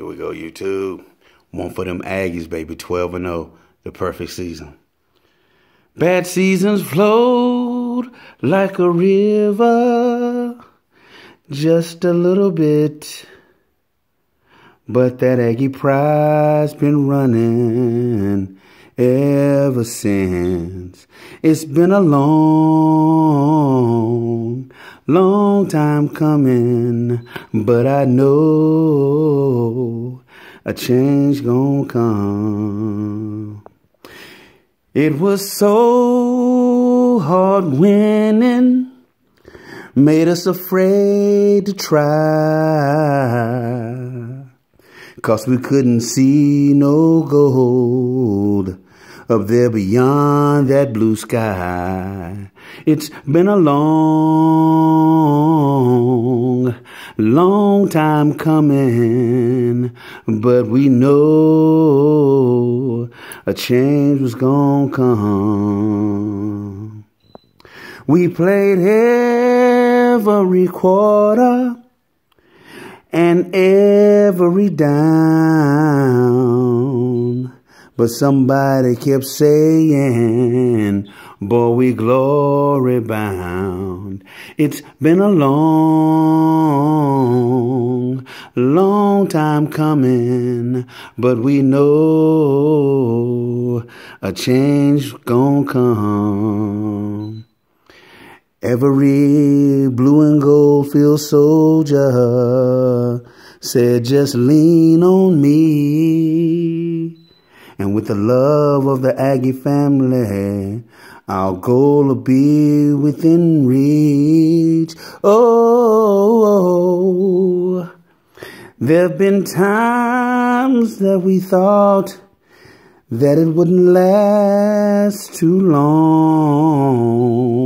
Here we go, YouTube. One for them Aggies, baby. 12 and 0. The perfect season. Bad seasons flowed like a river. Just a little bit. But that Aggie pride's been running ever since. It's been a long long time coming, but I know a change gonna come. It was so hard winning, made us afraid to try, cause we couldn't see no gold up there beyond that blue sky. It's been a long, long time coming, but we know a change was gonna come. We played every quarter and every dime but somebody kept saying, Boy, we glory bound. It's been a long, long time coming, but we know a change gonna come. Every blue and gold field soldier said, just lean on me. And with the love of the Aggie family, our goal will be within reach. Oh, there have been times that we thought that it wouldn't last too long.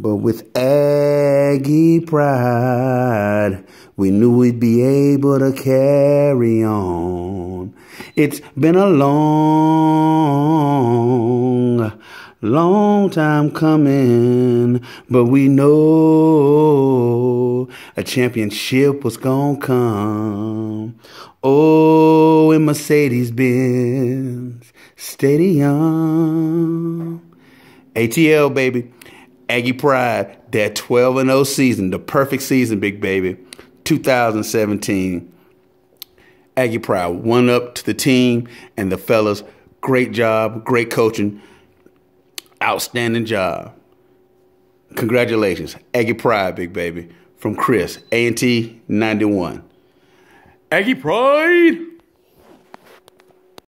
But with Aggie pride, we knew we'd be able to carry on. It's been a long, long time coming, but we know a championship was gonna come. Oh, in Mercedes Benz Stadium. ATL, baby. Aggie Pride, that 12 and 0 season, the perfect season, big baby, 2017. Aggie Pride one up to the team and the fellas. Great job, great coaching, outstanding job. Congratulations, Aggie Pride, big baby, from Chris, A and T 91. Aggie Pride.